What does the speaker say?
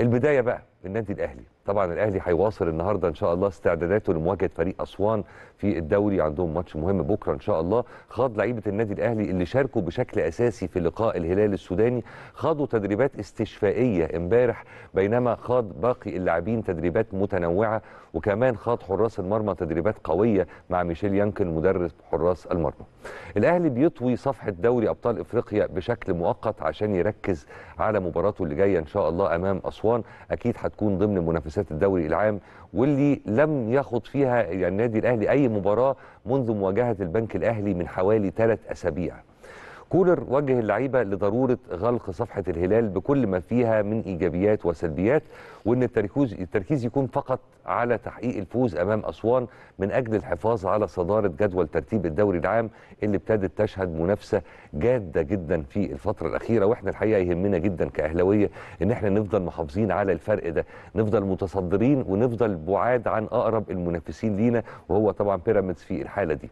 البدايه بقى بالنادي الاهلي طبعا الاهلي هيواصل النهارده ان شاء الله استعداداته لمواجهه فريق اسوان في الدوري عندهم ماتش مهم بكره ان شاء الله خاض لعيبه النادي الاهلي اللي شاركوا بشكل اساسي في لقاء الهلال السوداني خاضوا تدريبات استشفائيه امبارح بينما خاض باقي اللاعبين تدريبات متنوعه وكمان خاض حراس المرمى تدريبات قويه مع ميشيل يانكن مدرب حراس المرمى الاهلي بيطوي صفحه دوري ابطال افريقيا بشكل مؤقت عشان يركز على مباراته اللي جايه ان شاء الله امام اسوان اكيد هتكون ضمن منافسات الدوري العام واللي لم يخض فيها يعني النادي الاهلي اي مباراه منذ مواجهه البنك الاهلي من حوالي ثلاث اسابيع كولر وجه اللعيبه لضروره غلق صفحه الهلال بكل ما فيها من ايجابيات وسلبيات وان التركيز يكون فقط على تحقيق الفوز امام اسوان من اجل الحفاظ على صداره جدول ترتيب الدوري العام اللي ابتدت تشهد منافسه جاده جدا في الفتره الاخيره واحنا الحقيقه يهمنا جدا كاهلاويه ان احنا نفضل محافظين على الفرق ده نفضل متصدرين ونفضل بعاد عن اقرب المنافسين لينا وهو طبعا بيراميدز في الحاله دي